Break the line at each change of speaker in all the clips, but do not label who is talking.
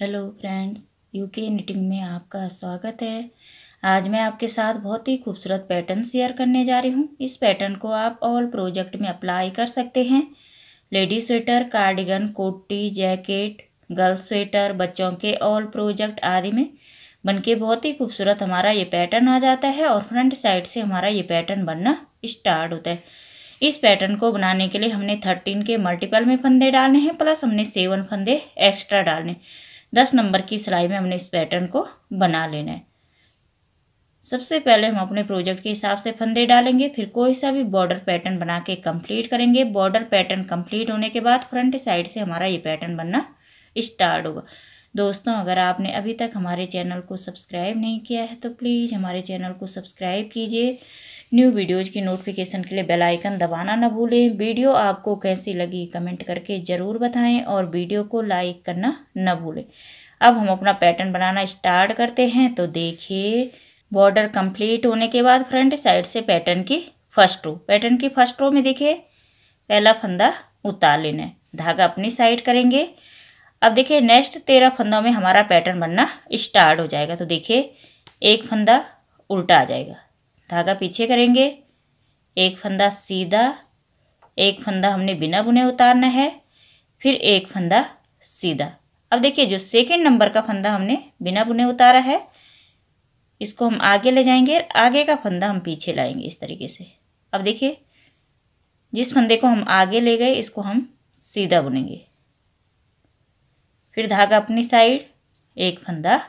hello friends UK knitting में आपका स्वागत है आज मैं आपके साथ बहुत ही खूबसूरत पैटर्न शेयर करने जा रही हूँ इस पैटर्न को आप ऑल प्रोजेक्ट में अप्लाई कर सकते हैं लेडीज स्वेटर कार्डिगन कोटी जैकेट गर्ल्स स्वेटर बच्चों के ऑल प्रोजेक्ट आदि में बनके बहुत ही खूबसूरत हमारा ये पैटर्न आ जाता है और फ्रंट साइड से हमारा ये पैटर्न बनना स्टार्ट होता है इस पैटर्न को बनाने के लिए हमने थर्टीन के मल्टीपल में फंदे डालने हैं प्लस हमने सेवन फंदे एक्स्ट्रा डालने दस नंबर की सिलाई में हमने इस पैटर्न को बना लेना है सबसे पहले हम अपने प्रोजेक्ट के हिसाब से फंदे डालेंगे फिर कोई सा भी बॉर्डर पैटर्न बना के कम्प्लीट करेंगे बॉर्डर पैटर्न कम्प्लीट होने के बाद फ्रंट साइड से हमारा ये पैटर्न बनना स्टार्ट होगा दोस्तों अगर आपने अभी तक हमारे चैनल को सब्सक्राइब नहीं किया है तो प्लीज़ हमारे चैनल को सब्सक्राइब कीजिए न्यू वीडियोज़ की नोटिफिकेशन के लिए बेल आइकन दबाना ना भूलें वीडियो आपको कैसी लगी कमेंट करके ज़रूर बताएं और वीडियो को लाइक करना ना भूलें अब हम अपना पैटर्न बनाना स्टार्ट करते हैं तो देखिए बॉर्डर कंप्लीट होने के बाद फ्रंट साइड से पैटर्न की फर्स्ट रो पैटर्न की फर्स्ट रो में देखिए पहला फंदा उतार लेना है धागा अपनी साइड करेंगे अब देखिए नेक्स्ट तेरह फंदों में हमारा पैटर्न बनना स्टार्ट हो जाएगा तो देखिए एक फंदा उल्टा आ जाएगा धागा पीछे करेंगे एक फंदा सीधा एक फंदा हमने बिना बुने उतारना है फिर एक फंदा सीधा अब देखिए जो सेकेंड नंबर का फंदा हमने बिना बुने उतारा है इसको हम आगे ले जाएंगे आगे का फंदा हम पीछे लाएंगे इस तरीके से अब देखिए जिस फंदे को हम आगे ले गए इसको हम सीधा बुनेंगे फिर धागा अपनी साइड एक फंदा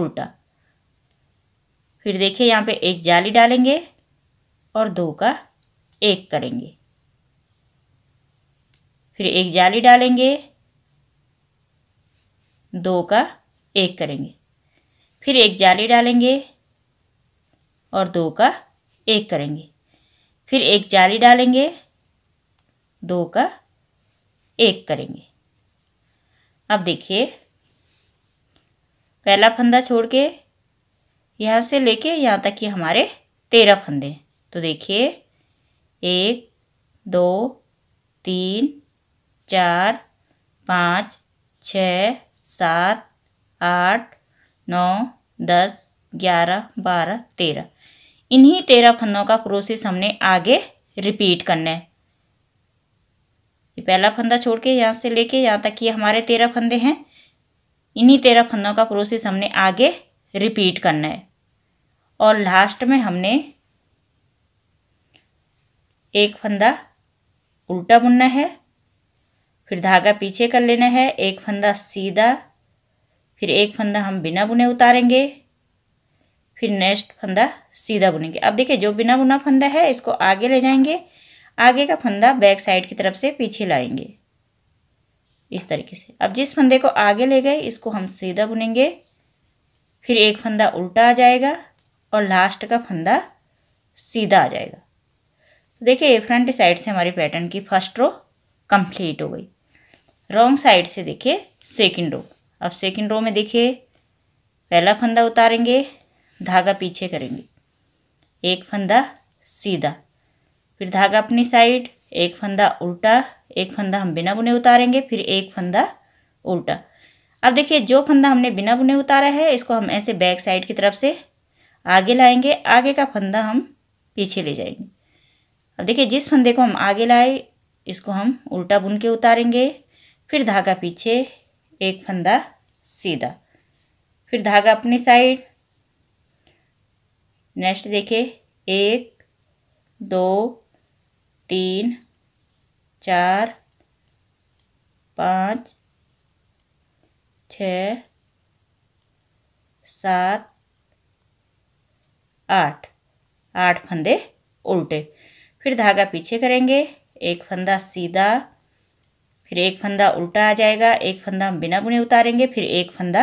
उल्टा फिर देखिए यहाँ पे एक जाली डालेंगे और दो का एक करेंगे फिर एक जाली डालेंगे दो का एक करेंगे फिर एक जाली डालेंगे और दो का एक करेंगे फिर एक जाली डालेंगे दो का एक करेंगे अब देखिए पहला फंदा छोड़ के यहाँ से लेके यहाँ तक ये हमारे तेरह फंदे तो देखिए एक दो तीन चार पाँच छ सात आठ नौ दस ग्यारह बारह तेरह इन्हीं तेरह फंदों का प्रोसेस हमने आगे रिपीट करना है ये पहला फंदा छोड़ के यहाँ से लेके यहाँ तक ये हमारे तेरह फंदे हैं इन्हीं तेरह फंदों का प्रोसेस हमने आगे रिपीट करना है और लास्ट में हमने एक फंदा उल्टा बुनना है फिर धागा पीछे कर लेना है एक फंदा सीधा फिर एक फंदा हम बिना बुने उतारेंगे फिर नेक्स्ट फंदा सीधा बुनेंगे अब देखिए जो बिना बुना फंदा है इसको आगे ले जाएंगे आगे का फंदा बैक साइड की तरफ से पीछे लाएंगे इस तरीके से अब जिस फंदे को आगे ले गए इसको हम सीधा बुनेंगे फिर एक फंदा उल्टा आ जाएगा और लास्ट का फंदा सीधा आ जाएगा तो देखिए फ्रंट साइड से हमारी पैटर्न की फर्स्ट रो कंप्लीट हो गई रॉन्ग साइड से देखिए सेकंड रो अब सेकंड रो में देखिए पहला फंदा उतारेंगे धागा पीछे करेंगे एक फंदा सीधा फिर धागा अपनी साइड एक फंदा उल्टा एक फंदा हम बिना बुने उतारेंगे फिर एक फंदा उल्टा अब देखिए जो फंदा हमने बिना बुने उतारा है इसको हम ऐसे बैक साइड की तरफ से आगे लाएंगे आगे का फंदा हम पीछे ले जाएंगे अब देखिए जिस फंदे को हम आगे लाए इसको हम उल्टा बुन के उतारेंगे फिर धागा पीछे एक फंदा सीधा फिर धागा अपनी साइड नेक्स्ट देखिए एक दो तीन चार पाँच छ सात आठ आठ फंदे उल्टे फिर धागा पीछे करेंगे एक फंदा सीधा फिर एक फंदा उल्टा आ जाएगा एक फंदा हम बिना बुने उतारेंगे फिर एक फंदा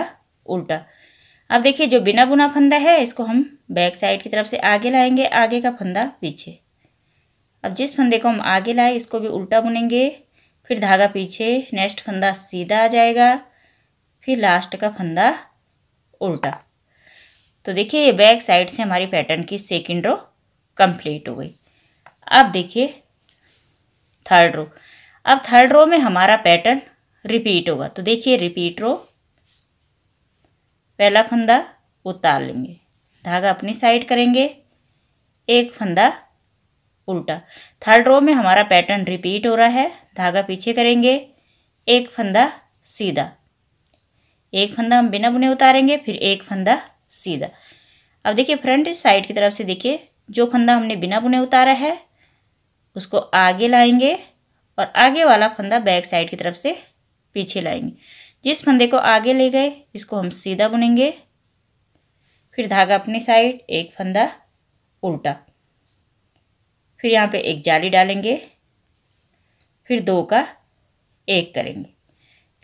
उल्टा अब देखिए जो बिना बुना फंदा है इसको हम बैक साइड की तरफ से आगे लाएंगे आगे का फंदा पीछे अब जिस फंदे को हम आगे लाए इसको भी उल्टा बुनेंगे फिर धागा पीछे नेक्स्ट फंदा सीधा आ जाएगा फिर लास्ट का फंदा उल्टा तो देखिए ये बैक साइड से हमारी पैटर्न की सेकेंड रो कंप्लीट हो गई अब देखिए थर्ड रो अब थर्ड रो में हमारा पैटर्न रिपीट होगा तो देखिए रिपीट रो पहला फंदा उतार लेंगे धागा अपनी साइड करेंगे एक फंदा उल्टा थर्ड रो में हमारा पैटर्न रिपीट हो रहा है धागा पीछे करेंगे एक फंदा सीधा एक फंदा हम बिना बुने उतारेंगे फिर एक फंदा सीधा अब देखिए फ्रंट साइड की तरफ से देखिए जो फंदा हमने बिना बुने उतारा है उसको आगे लाएंगे और आगे वाला फंदा बैक साइड की तरफ से पीछे लाएंगे जिस फंदे को आगे ले गए इसको हम सीधा बुनेंगे फिर धागा अपनी साइड एक फंदा उल्टा फिर यहाँ पे एक जाली डालेंगे फिर दो का एक करेंगे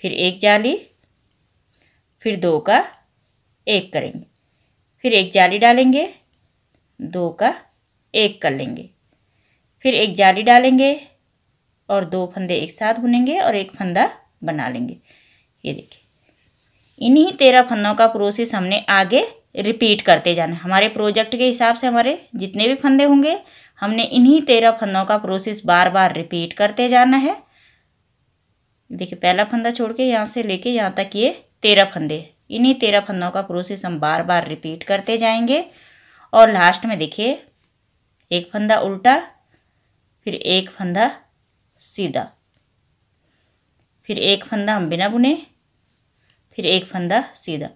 फिर एक जाली फिर दो का एक करेंगे फिर एक जाली डालेंगे दो का एक कर लेंगे फिर एक जाली डालेंगे और दो फंदे एक साथ बुनेंगे और एक फंदा बना लेंगे ये देखिए इन्हीं तेरह फंदों का प्रोसेस हमने आगे रिपीट करते जाना हमारे प्रोजेक्ट के हिसाब से हमारे जितने भी फंदे होंगे हमने इन्हीं तेरह फंदों का प्रोसेस बार बार रिपीट करते जाना है देखिए पहला फंदा छोड़ के यहाँ से लेके यहाँ तक ये तेरह फंदे इन्हीं तेरह फंदों का प्रोसेस हम बार बार रिपीट करते जाएंगे और लास्ट में देखिए एक फंदा उल्टा फिर एक फंदा सीधा फिर एक फंदा हम बिना बुने फिर एक फंदा सीधा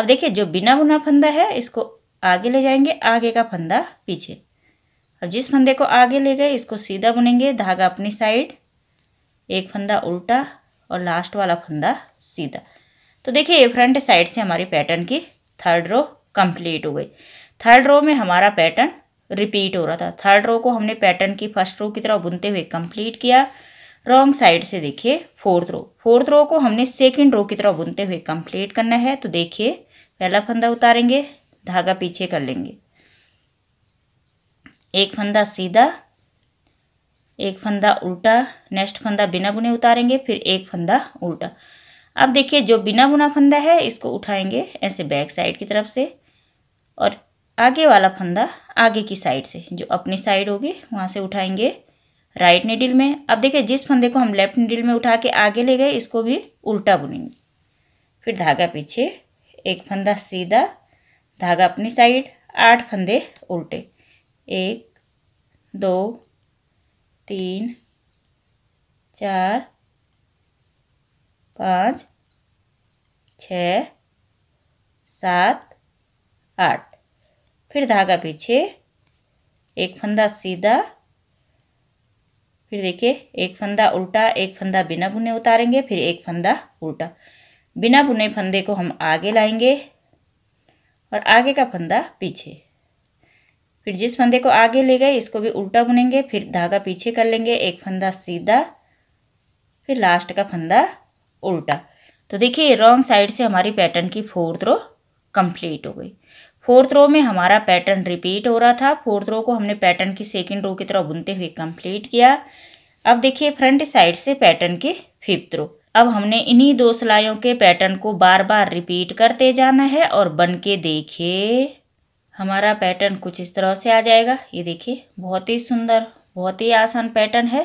अब देखिए जो बिना बुना फंदा है इसको आगे ले जाएंगे आगे का फंदा पीछे अब जिस फंदे को आगे ले गए इसको सीधा बुनेंगे धागा अपनी साइड एक फंदा उल्टा और लास्ट वाला फंदा सीधा तो देखिए ये फ्रंट साइड से हमारी पैटर्न की थर्ड रो कंप्लीट हो गई थर्ड रो में हमारा पैटर्न रिपीट हो रहा था थर्ड रो को हमने पैटर्न की फर्स्ट रो की तरह बुनते हुए कंप्लीट किया रॉन्ग साइड से देखिए फोर्थ रो फोर्थ रो को हमने सेकंड रो की तरह बुनते हुए कंप्लीट करना है तो देखिए पहला फंदा उतारेंगे धागा पीछे कर लेंगे एक फंदा सीधा एक फंदा उल्टा नेक्स्ट फंदा बिना बुने उतारेंगे फिर एक फंदा उल्टा अब देखिए जो बिना बुना फंदा है इसको उठाएंगे ऐसे बैक साइड की तरफ से और आगे वाला फंदा आगे की साइड से जो अपनी साइड होगी वहाँ से उठाएंगे राइट निडिल में अब देखिए जिस फंदे को हम लेफ्ट निडिल में उठा के आगे ले गए इसको भी उल्टा बुनेंगे फिर धागा पीछे एक फंदा सीधा धागा अपनी साइड आठ फंदे उल्टे एक दो तीन चार पाँच छ सात आठ फिर धागा पीछे एक फंदा सीधा फिर देखिए एक फंदा उल्टा एक फंदा बिना बुने उतारेंगे फिर एक फंदा उल्टा बिना बुने फंदे को हम आगे लाएंगे और आगे का फंदा पीछे फिर जिस फंदे को आगे ले गए इसको भी उल्टा बुनेंगे फिर धागा पीछे कर लेंगे एक फंदा सीधा फिर लास्ट का फंदा उल्टा तो देखिए रॉन्ग साइड से हमारी पैटर्न की फोर्थ रो कंप्लीट हो गई फोर्थ रो में हमारा पैटर्न रिपीट हो रहा था फोर्थ रो को हमने पैटर्न की सेकेंड रो की तरह बुनते हुए कंप्लीट किया अब देखिए फ्रंट साइड से पैटर्न की फिफ्थ रो अब हमने इन्हीं दो सिलाइयों के पैटर्न को बार बार रिपीट करते जाना है और बन के देखिए हमारा पैटर्न कुछ इस तरह से आ जाएगा ये देखिए बहुत ही सुंदर बहुत ही आसान पैटर्न है